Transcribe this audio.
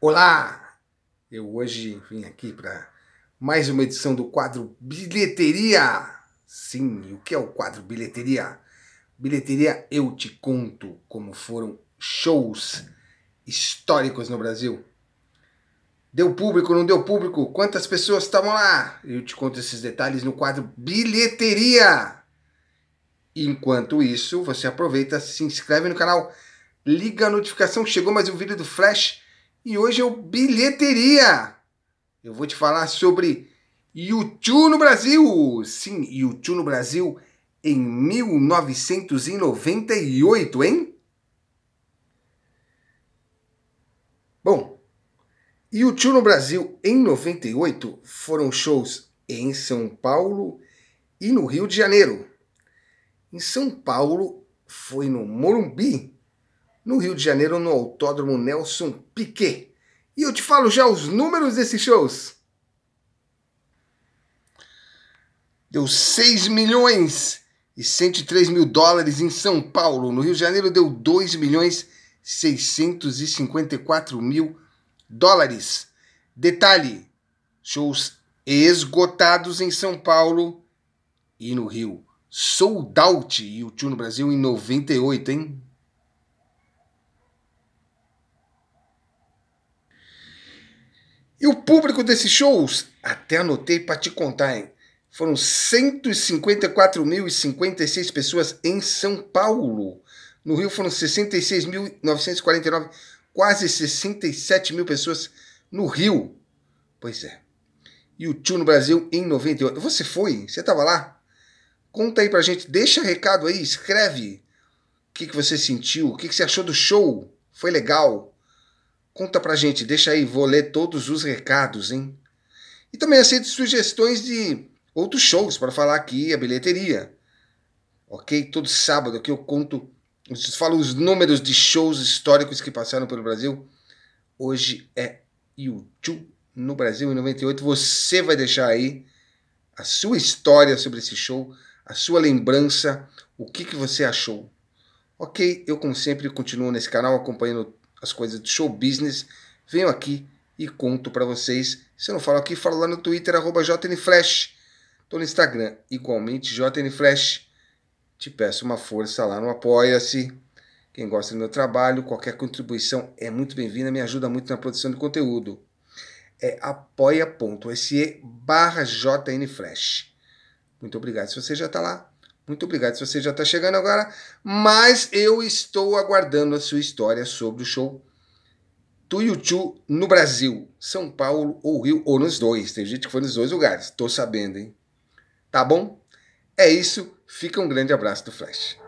Olá! Eu hoje vim aqui para mais uma edição do quadro Bilheteria. Sim, o que é o quadro Bilheteria? Bilheteria eu te conto como foram shows históricos no Brasil. Deu público, não deu público? Quantas pessoas estavam lá? Eu te conto esses detalhes no quadro Bilheteria. Enquanto isso, você aproveita, se inscreve no canal, liga a notificação, chegou mais um vídeo do Flash e hoje é o bilheteria. Eu vou te falar sobre YouTube no Brasil. Sim, YouTube no Brasil em 1998, hein? Bom, YouTube no Brasil em 98 foram shows em São Paulo e no Rio de Janeiro. Em São Paulo foi no Morumbi no Rio de Janeiro, no Autódromo Nelson Piquet. E eu te falo já os números desses shows. Deu 6 milhões e 103 mil dólares em São Paulo. No Rio de Janeiro deu 2 milhões e 654 mil dólares. Detalhe: shows esgotados em São Paulo e no Rio. Sold out e o Tio no Brasil em 98, hein? E o público desses shows, até anotei para te contar, hein? Foram 154.056 pessoas em São Paulo. No Rio foram 66.949, quase 67 mil pessoas no Rio. Pois é. E o Tio no Brasil em 98. Você foi? Você estava lá? Conta aí pra gente, deixa recado aí, escreve. O que, que você sentiu? O que, que você achou do show? Foi legal? Conta pra gente, deixa aí, vou ler todos os recados, hein? E também aceito sugestões de outros shows para falar aqui, a bilheteria. Ok? Todo sábado aqui eu conto, eu falo os números de shows históricos que passaram pelo Brasil. Hoje é YouTube no Brasil em 98. Você vai deixar aí a sua história sobre esse show, a sua lembrança, o que, que você achou. Ok? Eu, como sempre, continuo nesse canal acompanhando as coisas de show business, venho aqui e conto para vocês. Se eu não falo aqui, falo lá no Twitter, arroba JNFlash. Tô no Instagram, igualmente JNFlash. Te peço uma força lá no Apoia-se. Quem gosta do meu trabalho, qualquer contribuição é muito bem-vinda, me ajuda muito na produção de conteúdo. É apoia.se barra JNFlash. Muito obrigado se você já está lá. Muito obrigado se você já está chegando agora, mas eu estou aguardando a sua história sobre o show do YouTube no Brasil, São Paulo ou Rio, ou nos dois. Tem gente que foi nos dois lugares, Estou sabendo, hein? Tá bom? É isso, fica um grande abraço do Flash.